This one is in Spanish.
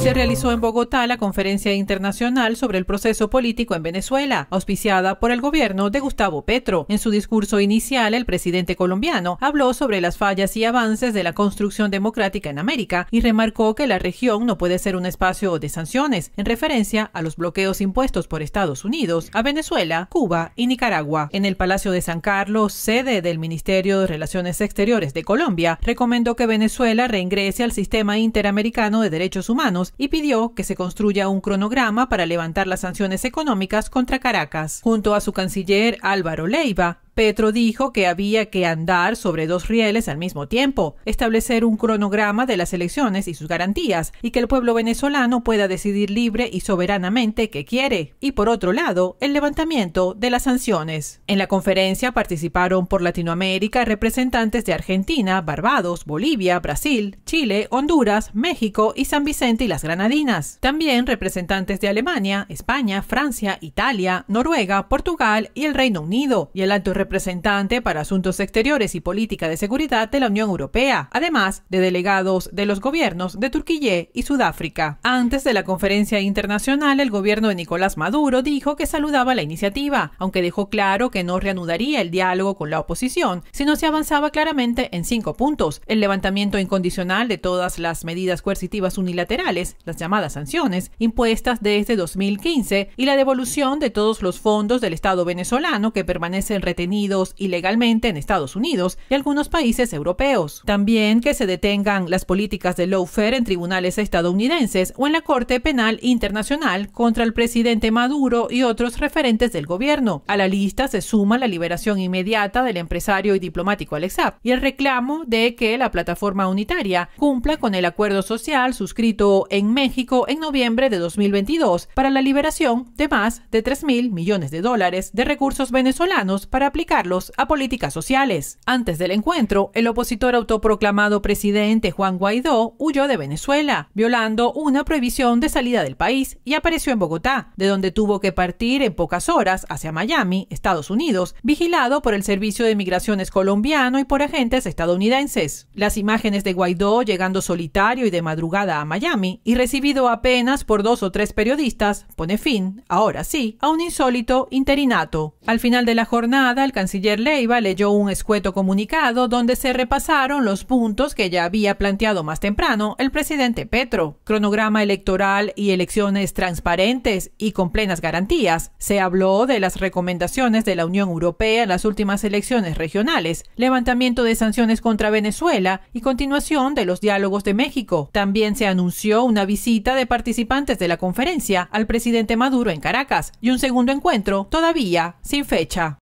Se realizó en Bogotá la conferencia internacional sobre el proceso político en Venezuela, auspiciada por el gobierno de Gustavo Petro. En su discurso inicial, el presidente colombiano habló sobre las fallas y avances de la construcción democrática en América y remarcó que la región no puede ser un espacio de sanciones, en referencia a los bloqueos impuestos por Estados Unidos a Venezuela, Cuba y Nicaragua. En el Palacio de San Carlos, sede del Ministerio de Relaciones Exteriores de Colombia, recomendó que Venezuela reingrese al sistema interamericano de derechos humanos y pidió que se construya un cronograma para levantar las sanciones económicas contra Caracas. Junto a su canciller Álvaro Leiva, Petro dijo que había que andar sobre dos rieles al mismo tiempo, establecer un cronograma de las elecciones y sus garantías, y que el pueblo venezolano pueda decidir libre y soberanamente qué quiere. Y por otro lado, el levantamiento de las sanciones. En la conferencia participaron por Latinoamérica representantes de Argentina, Barbados, Bolivia, Brasil, Chile, Honduras, México y San Vicente y las Granadinas. También representantes de Alemania, España, Francia, Italia, Noruega, Portugal y el Reino Unido. Y el alto representante para Asuntos Exteriores y Política de Seguridad de la Unión Europea, además de delegados de los gobiernos de Turquía y Sudáfrica. Antes de la conferencia internacional, el gobierno de Nicolás Maduro dijo que saludaba la iniciativa, aunque dejó claro que no reanudaría el diálogo con la oposición, sino se avanzaba claramente en cinco puntos, el levantamiento incondicional de todas las medidas coercitivas unilaterales, las llamadas sanciones, impuestas desde 2015, y la devolución de todos los fondos del Estado venezolano que permanecen retenidos ilegalmente en Estados Unidos y algunos países europeos. También que se detengan las políticas de lawfare en tribunales estadounidenses o en la Corte Penal Internacional contra el presidente Maduro y otros referentes del gobierno. A la lista se suma la liberación inmediata del empresario y diplomático Alexap y el reclamo de que la plataforma unitaria cumpla con el acuerdo social suscrito en México en noviembre de 2022 para la liberación de más de 3 mil millones de dólares de recursos venezolanos para aplicar a políticas sociales. Antes del encuentro, el opositor autoproclamado presidente Juan Guaidó huyó de Venezuela, violando una prohibición de salida del país y apareció en Bogotá, de donde tuvo que partir en pocas horas hacia Miami, Estados Unidos, vigilado por el Servicio de Migraciones colombiano y por agentes estadounidenses. Las imágenes de Guaidó llegando solitario y de madrugada a Miami y recibido apenas por dos o tres periodistas pone fin, ahora sí, a un insólito interinato. Al final de la jornada, el canciller Leiva leyó un escueto comunicado donde se repasaron los puntos que ya había planteado más temprano el presidente Petro. Cronograma electoral y elecciones transparentes y con plenas garantías. Se habló de las recomendaciones de la Unión Europea en las últimas elecciones regionales, levantamiento de sanciones contra Venezuela y continuación de los diálogos de México. También se anunció una visita de participantes de la conferencia al presidente Maduro en Caracas y un segundo encuentro todavía sin fecha.